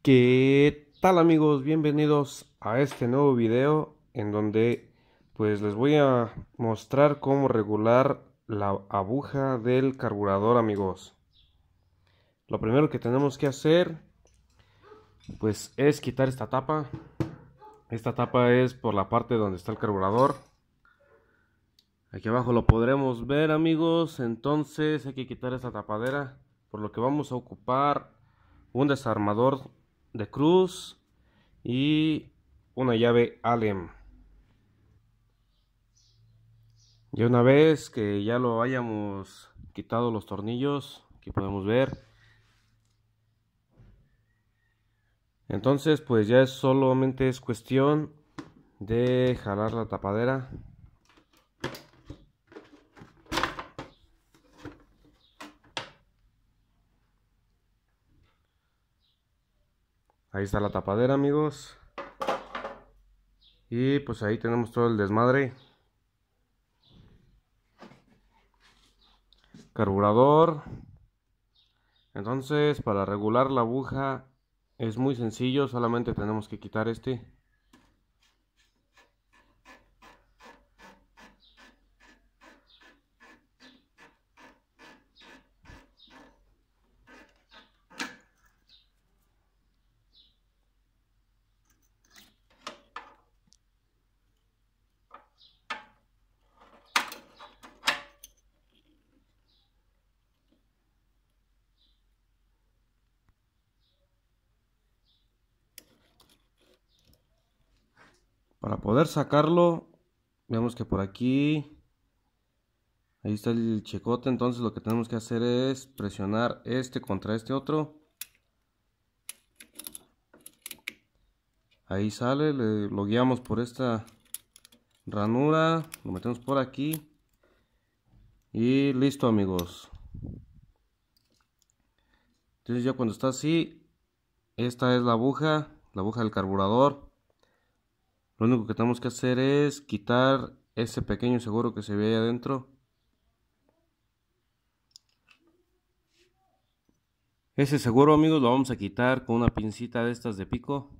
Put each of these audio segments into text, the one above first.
¿Qué tal amigos? Bienvenidos a este nuevo video en donde pues les voy a mostrar cómo regular la aguja del carburador amigos. Lo primero que tenemos que hacer pues es quitar esta tapa. Esta tapa es por la parte donde está el carburador. Aquí abajo lo podremos ver amigos. Entonces hay que quitar esta tapadera. Por lo que vamos a ocupar un desarmador de cruz y una llave alem, Y una vez que ya lo hayamos quitado los tornillos, que podemos ver. Entonces pues ya es solamente es cuestión de jalar la tapadera Ahí está la tapadera, amigos. Y pues ahí tenemos todo el desmadre. Carburador. Entonces, para regular la aguja es muy sencillo, solamente tenemos que quitar este. Para poder sacarlo, vemos que por aquí, ahí está el checote, entonces lo que tenemos que hacer es presionar este contra este otro. Ahí sale, lo guiamos por esta ranura, lo metemos por aquí y listo amigos. Entonces ya cuando está así, esta es la aguja, la aguja del carburador. Lo único que tenemos que hacer es quitar ese pequeño seguro que se ve ahí adentro. Ese seguro, amigos, lo vamos a quitar con una pincita de estas de pico.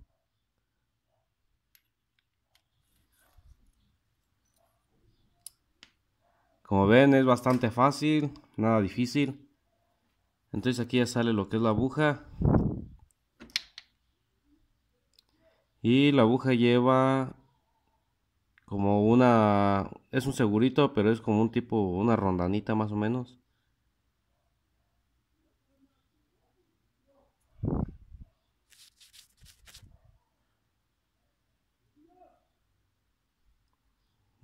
Como ven, es bastante fácil, nada difícil. Entonces aquí ya sale lo que es la aguja. Y la aguja lleva como una... Es un segurito, pero es como un tipo, una rondanita más o menos.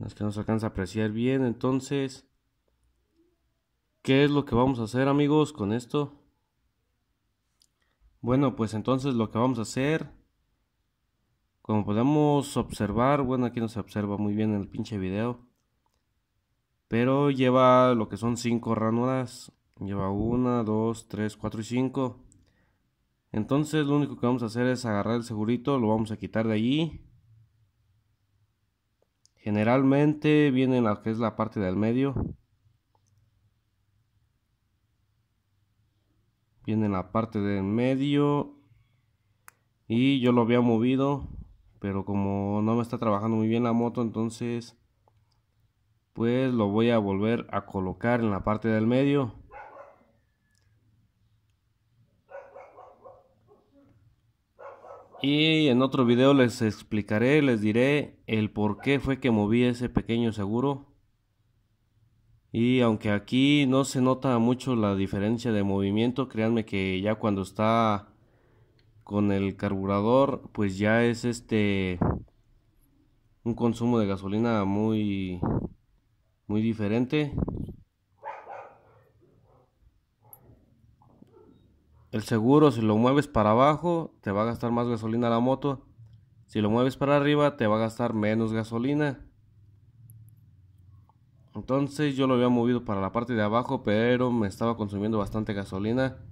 es que no se alcanza a apreciar bien, entonces... ¿Qué es lo que vamos a hacer amigos con esto? Bueno, pues entonces lo que vamos a hacer como podemos observar, bueno, aquí no se observa muy bien en el pinche video. Pero lleva lo que son 5 ranuras. Lleva 1, 2, 3, 4 y 5. Entonces lo único que vamos a hacer es agarrar el segurito, lo vamos a quitar de allí. Generalmente viene la que es la parte del medio. Viene la parte del medio. Y yo lo había movido pero como no me está trabajando muy bien la moto, entonces pues lo voy a volver a colocar en la parte del medio. Y en otro video les explicaré, les diré el por qué fue que moví ese pequeño seguro. Y aunque aquí no se nota mucho la diferencia de movimiento, créanme que ya cuando está con el carburador pues ya es este un consumo de gasolina muy muy diferente el seguro si lo mueves para abajo te va a gastar más gasolina la moto si lo mueves para arriba te va a gastar menos gasolina entonces yo lo había movido para la parte de abajo pero me estaba consumiendo bastante gasolina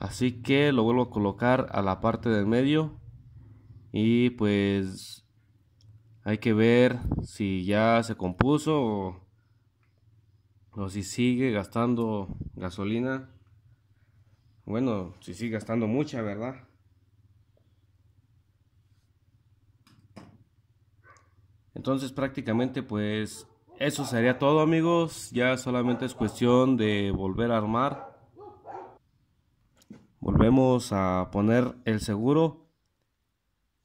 así que lo vuelvo a colocar a la parte del medio y pues hay que ver si ya se compuso o, si sigue gastando gasolina bueno si sigue gastando mucha verdad Entonces prácticamente pues eso sería todo amigos, ya solamente es cuestión de volver a armar Volvemos a poner el seguro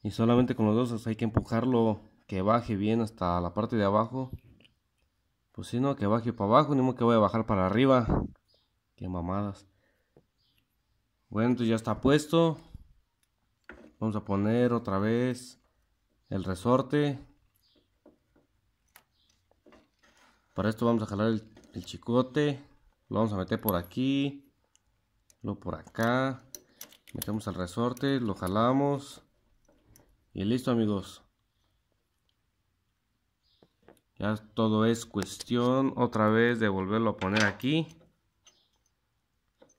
y solamente con los dos hay que empujarlo que baje bien hasta la parte de abajo. Pues si no, que baje para abajo, ni modo que voy a bajar para arriba. Qué mamadas. Bueno, entonces ya está puesto. Vamos a poner otra vez el resorte. Para esto vamos a jalar el chicote. Lo vamos a meter por aquí por acá. Metemos el resorte, lo jalamos. Y listo amigos. Ya todo es cuestión otra vez de volverlo a poner aquí.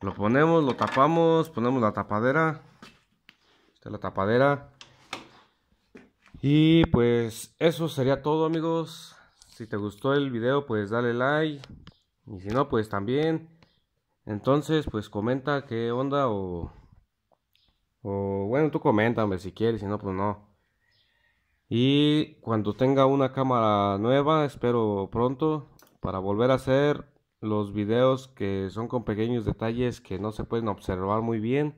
Lo ponemos, lo tapamos, ponemos la tapadera. Esta es la tapadera. Y pues eso sería todo amigos. Si te gustó el video pues dale like. Y si no pues también. Entonces, pues comenta qué onda o... bueno, tú coméntame si quieres, si no, pues no. Y cuando tenga una cámara nueva, espero pronto, para volver a hacer los videos que son con pequeños detalles que no se pueden observar muy bien,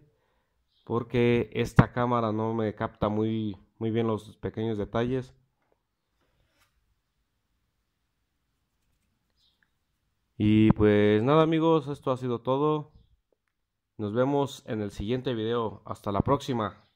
porque esta cámara no me capta muy, muy bien los pequeños detalles. Y pues nada amigos, esto ha sido todo. Nos vemos en el siguiente video. Hasta la próxima.